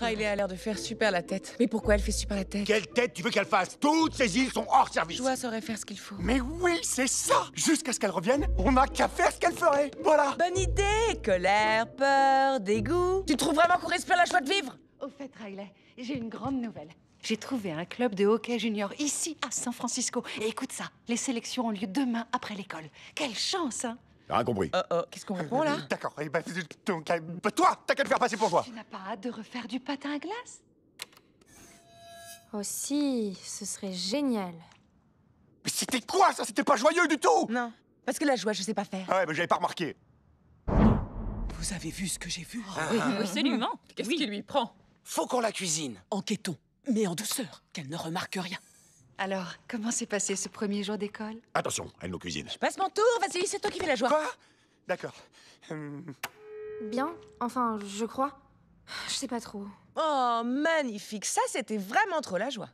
Riley ah, a l'air de faire super la tête. Mais pourquoi elle fait super la tête Quelle tête tu veux qu'elle fasse Toutes ces îles sont hors service Joie saurait faire ce qu'il faut. Mais oui, c'est ça Jusqu'à ce qu'elle revienne, on n'a qu'à faire ce qu'elle ferait Voilà Bonne idée Colère, peur, dégoût... Tu trouves vraiment qu'on respire la joie de vivre Au fait, Riley, j'ai une grande nouvelle. J'ai trouvé un club de hockey junior ici, à San Francisco. Et écoute ça, les sélections ont lieu demain après l'école. Quelle chance, hein rien compris. Oh, Qu'est-ce qu'on répond là D'accord, eh ben, euh, bah, toi, t'as qu'à le faire passer pour toi. Tu n'as pas hâte de refaire du patin à glace Oh ce serait génial. Mais c'était quoi ça C'était pas joyeux du tout Non, parce que la joie, je sais pas faire. Ah ouais, mais j'avais pas remarqué. Vous avez vu ce que j'ai vu ah. Oui, absolument. Qu'est-ce qui lui prend Faut qu'on la cuisine. Enquêtons, mais en douceur, qu'elle ne remarque rien. Alors, comment s'est passé ce premier jour d'école Attention, elle nous cuisine. Je passe mon tour, vas-y, c'est toi qui fais la joie. Quoi D'accord. Euh, Bien, enfin, je crois. Je sais pas trop. Oh, magnifique, ça c'était vraiment trop la joie.